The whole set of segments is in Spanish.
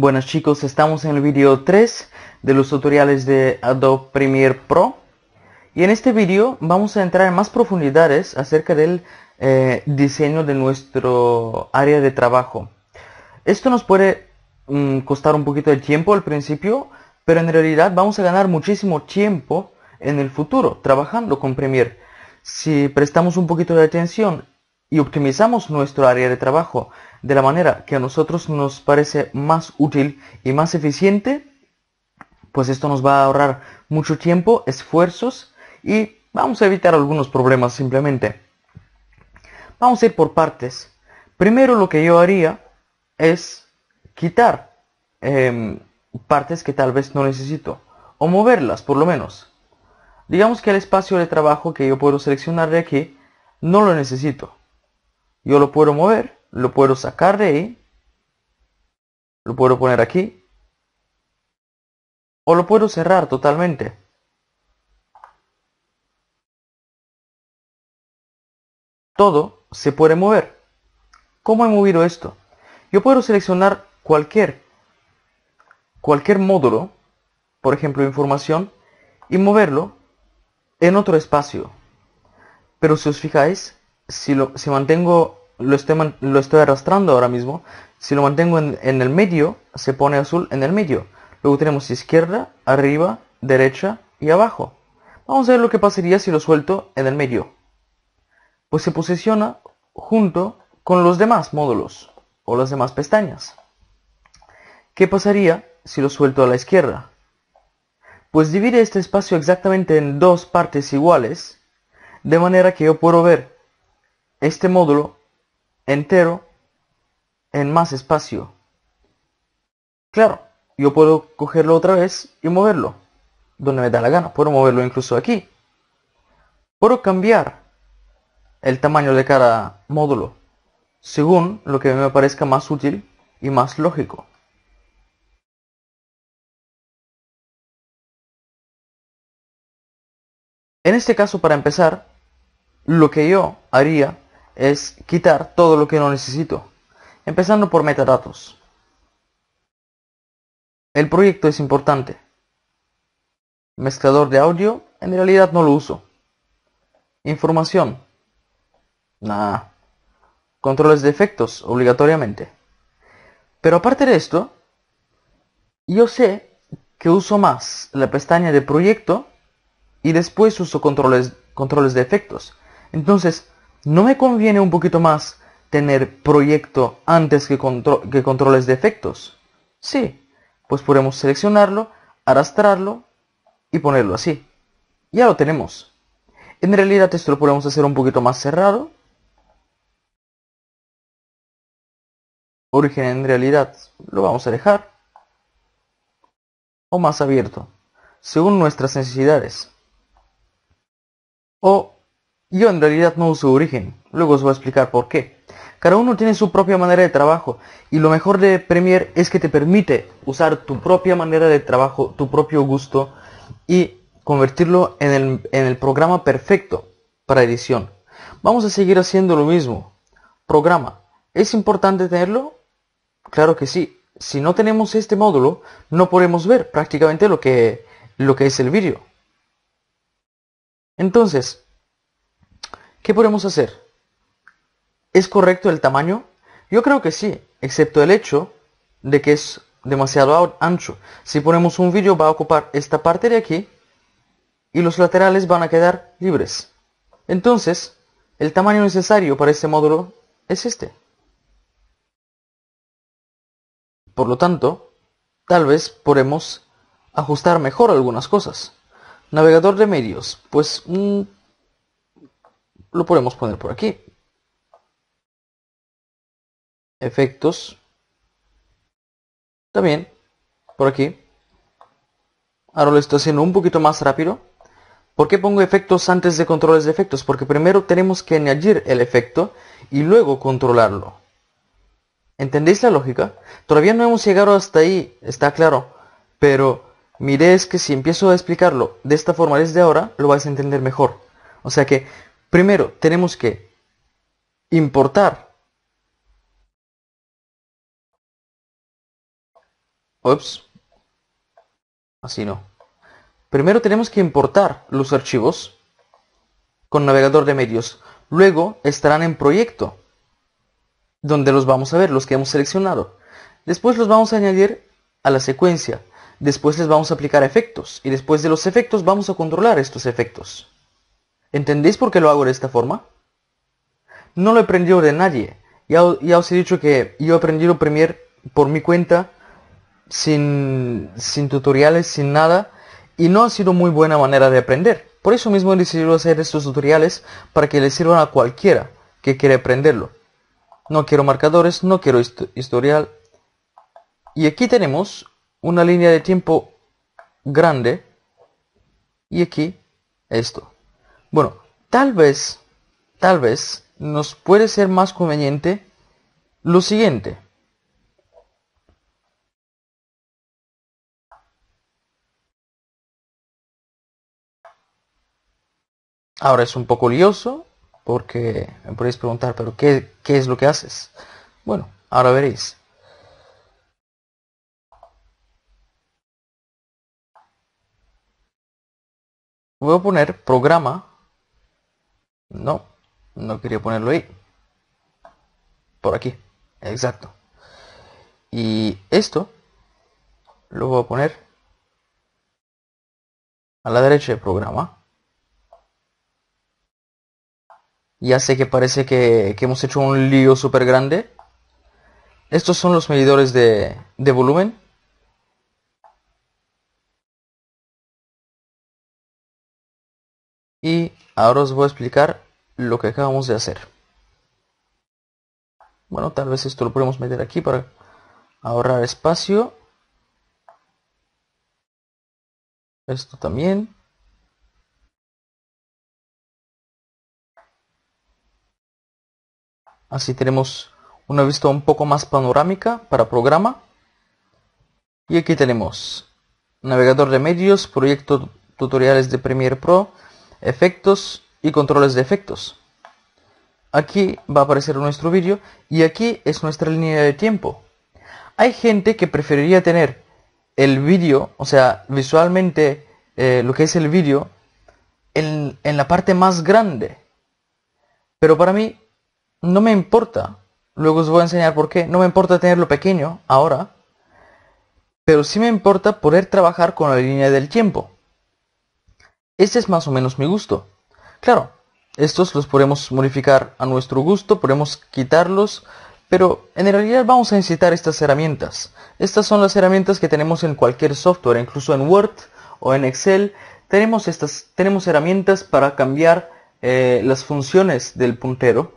Buenas chicos, estamos en el vídeo 3 de los tutoriales de Adobe Premiere Pro y en este vídeo vamos a entrar en más profundidades acerca del eh, diseño de nuestro área de trabajo. Esto nos puede mm, costar un poquito de tiempo al principio, pero en realidad vamos a ganar muchísimo tiempo en el futuro trabajando con Premiere. Si prestamos un poquito de atención y optimizamos nuestro área de trabajo de la manera que a nosotros nos parece más útil y más eficiente, pues esto nos va a ahorrar mucho tiempo, esfuerzos y vamos a evitar algunos problemas simplemente. Vamos a ir por partes. Primero lo que yo haría es quitar em, partes que tal vez no necesito o moverlas por lo menos. Digamos que el espacio de trabajo que yo puedo seleccionar de aquí no lo necesito. Yo lo puedo mover, lo puedo sacar de ahí, lo puedo poner aquí, o lo puedo cerrar totalmente. Todo se puede mover. ¿Cómo he movido esto? Yo puedo seleccionar cualquier, cualquier módulo, por ejemplo información, y moverlo en otro espacio. Pero si os fijáis, si, lo, si mantengo lo estoy, lo estoy arrastrando ahora mismo. Si lo mantengo en, en, el medio, se pone azul en el medio. Luego tenemos izquierda, arriba, derecha y abajo. Vamos a ver lo que pasaría si lo suelto en el medio. Pues se posiciona junto con los demás módulos o las demás pestañas. ¿Qué pasaría si lo suelto a la izquierda? Pues divide este espacio exactamente en dos partes iguales, de manera que yo puedo ver este módulo entero en más espacio. Claro, yo puedo cogerlo otra vez y moverlo donde me da la gana. Puedo moverlo incluso aquí. Puedo cambiar el tamaño de cada módulo según lo que me parezca más útil y más lógico. En este caso, para empezar, lo que yo haría es quitar todo lo que no necesito, empezando por metadatos. El proyecto es importante. Mezclador de audio, en realidad no lo uso. Información. nada Controles de efectos, obligatoriamente. Pero aparte de esto, yo sé que uso más la pestaña de proyecto y después uso controles, controles de efectos. Entonces, ¿No me conviene un poquito más tener proyecto antes que, que controles de efectos? Sí, pues podemos seleccionarlo, arrastrarlo y ponerlo así. Ya lo tenemos. En realidad esto lo podemos hacer un poquito más cerrado. Origen en realidad lo vamos a dejar. O más abierto, según nuestras necesidades. O yo en realidad no uso origen, luego os voy a explicar por qué. Cada uno tiene su propia manera de trabajo y lo mejor de Premiere es que te permite usar tu propia manera de trabajo, tu propio gusto y convertirlo en el, programa perfecto para edición. Vamos a seguir haciendo lo mismo. Programa. ¿Es importante tenerlo? Claro que sí. Si no tenemos este módulo, no podemos ver prácticamente lo que, lo que es el vídeo. Entonces, ¿Qué podemos hacer? ¿Es correcto el tamaño? Yo creo que sí, excepto el hecho de que es demasiado ancho. Si ponemos un vídeo va a ocupar esta parte de aquí y los laterales van a quedar libres. Entonces, el tamaño necesario para este módulo es este. Por lo tanto, tal vez podemos ajustar mejor algunas cosas. Navegador de medios, pues un mm, lo podemos poner por aquí. Efectos. También por aquí. Ahora lo estoy haciendo un poquito más rápido. ¿Por qué pongo efectos antes de controles de efectos? Porque primero tenemos que añadir el efecto y luego controlarlo. ¿Entendéis la lógica? Todavía no hemos llegado hasta ahí, está claro. Pero mi idea es que si empiezo a explicarlo de esta forma desde ahora, lo vais a entender mejor. O sea que Primero, tenemos que importar. Ups. Así no. Primero tenemos que importar los archivos con navegador de medios. Luego estarán en proyecto, donde los vamos a ver, los que hemos seleccionado. Después los vamos a añadir a la secuencia. Después les vamos a aplicar efectos. Y después de los efectos vamos a controlar estos efectos. ¿Entendéis por qué lo hago de esta forma? No lo he aprendido de nadie. Ya, os he dicho que yo he aprendido Premiere por mi cuenta, sin, tutoriales, sin nada, y no ha sido muy buena manera de aprender. Por eso mismo he decidido hacer estos tutoriales para que les sirvan a cualquiera que quiera aprenderlo. No quiero marcadores, no quiero historial. Y aquí tenemos una línea de tiempo grande. Y aquí esto. Bueno, tal vez, tal vez nos puede ser más conveniente lo siguiente. Ahora es un poco lioso porque me podéis preguntar, pero qué, es lo que haces? Bueno, ahora veréis. Voy a poner programa no, no quería ponerlo ahí. Por aquí, exacto. Y esto lo voy a poner a la derecha del programa. Ya sé que parece que, hemos hecho un lío super grande. Estos son los medidores de, de volumen. Y Ahora os voy a explicar lo que acabamos de hacer. Bueno, tal vez esto lo podemos meter aquí para ahorrar espacio. Esto también. Así tenemos una vista un poco más panorámica para programa. Y aquí tenemos navegador de medios, proyecto tutoriales de Premiere Pro, efectos y controles de efectos. Aquí va a aparecer nuestro vídeo y aquí es nuestra línea de tiempo. Hay gente que preferiría tener el vídeo, o sea, visualmente eh, lo que es el vídeo, en, la parte más grande. Pero para mí no me importa. Luego os voy a enseñar por qué. No me importa tenerlo pequeño ahora. Pero sí me importa poder trabajar con la línea del tiempo. Este es más o menos mi gusto. Claro, estos los podemos modificar a nuestro gusto, podemos quitarlos, pero en realidad vamos a necesitar estas herramientas. Estas son las herramientas que tenemos en cualquier software, incluso en Word o en Excel. Tenemos, estas, tenemos herramientas para cambiar eh, las funciones del puntero.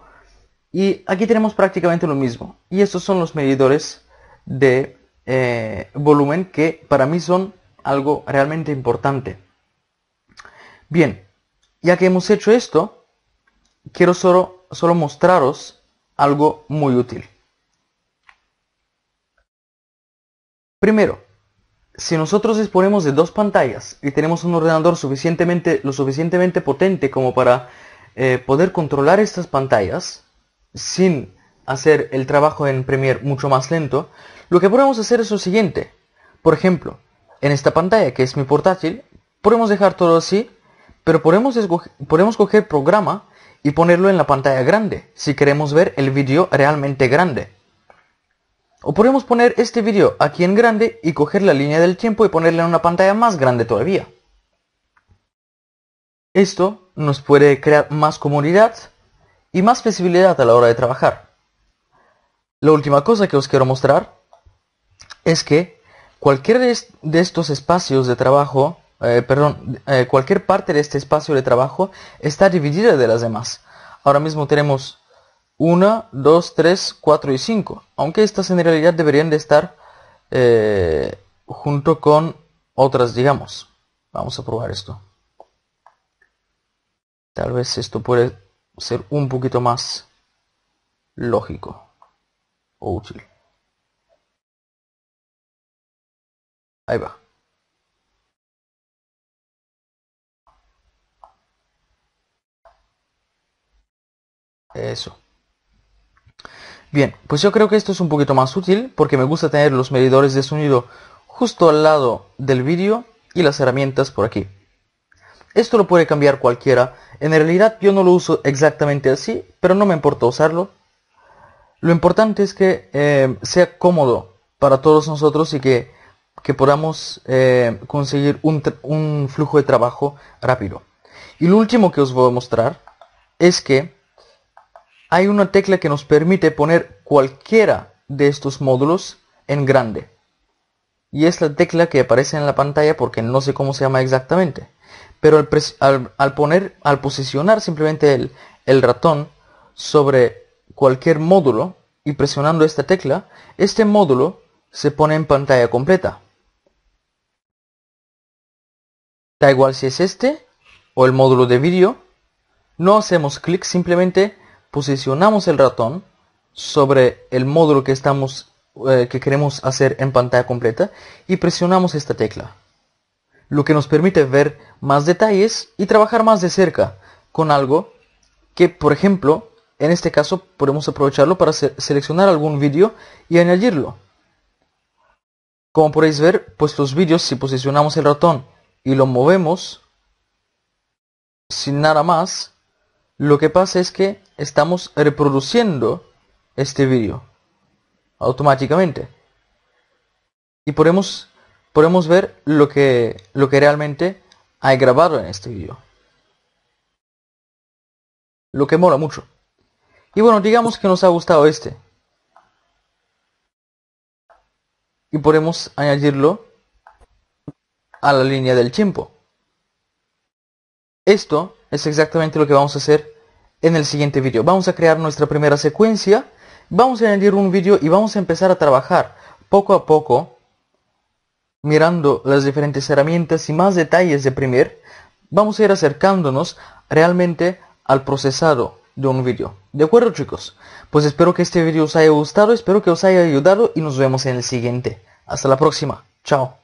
Y aquí tenemos prácticamente lo mismo. Y estos son los medidores de eh, volumen que para mí son algo realmente importante. Bien, ya que hemos hecho esto, quiero solo, solo mostraros algo muy útil. Primero, si nosotros disponemos de dos pantallas y tenemos un ordenador lo suficientemente potente como para eh, poder controlar estas pantallas sin hacer el trabajo en Premiere mucho más lento, lo que podemos hacer es lo siguiente. Por ejemplo, en esta pantalla que es mi portátil, podemos dejar todo así pero podemos, podemos coger programa y ponerlo en la pantalla grande si queremos ver el vídeo realmente grande. O podemos poner este vídeo aquí en grande y coger la línea del tiempo y ponerla en una pantalla más grande todavía. Esto nos puede crear más comodidad y más flexibilidad a la hora de trabajar. La última cosa que os quiero mostrar es que cualquier de estos espacios de trabajo eh, perdón, eh, cualquier parte de este espacio de trabajo está dividida de las demás. Ahora mismo tenemos 1, 2, 3, 4 y 5, aunque estas en realidad deberían de estar eh, junto con otras, digamos. Vamos a probar esto. Tal vez esto puede ser un poquito más lógico o útil. Ahí va. Eso. Bien, pues yo creo que esto es un poquito más útil porque me gusta tener los medidores de sonido justo al lado del vídeo y las herramientas por aquí. Esto lo puede cambiar cualquiera. En realidad yo no lo uso exactamente así, pero no me importa usarlo. Lo importante es que eh, sea cómodo para todos nosotros y que, que podamos eh, conseguir un, un flujo de trabajo rápido. Y lo último que os voy a mostrar es que hay una tecla que nos permite poner cualquiera de estos módulos en grande. Y es la tecla que aparece en la pantalla porque no sé cómo se llama exactamente. Pero al, poner, al posicionar simplemente el, el ratón sobre cualquier módulo y presionando esta tecla, este módulo se pone en pantalla completa. Da igual si es este o el módulo de vídeo. No hacemos clic, simplemente posicionamos el ratón sobre el módulo que estamos eh, que queremos hacer en pantalla completa y presionamos esta tecla lo que nos permite ver más detalles y trabajar más de cerca con algo que por ejemplo en este caso podemos aprovecharlo para seleccionar algún vídeo y añadirlo como podéis ver pues los vídeos si posicionamos el ratón y lo movemos sin nada más lo que pasa es que estamos reproduciendo este vídeo automáticamente. Y podemos, podemos ver lo que, lo que realmente hay grabado en este vídeo. Lo que mola mucho. Y bueno, digamos que nos ha gustado este. Y podemos añadirlo a la línea del tiempo. Esto es exactamente lo que vamos a hacer en el siguiente vídeo. Vamos a crear nuestra primera secuencia, vamos a añadir un vídeo y vamos a empezar a trabajar poco a poco, mirando las diferentes herramientas y más detalles de primer. vamos a ir acercándonos realmente al procesado de un vídeo. ¿De acuerdo chicos? Pues espero que este vídeo os haya gustado, espero que os haya ayudado y nos vemos en el siguiente. Hasta la próxima. Chao.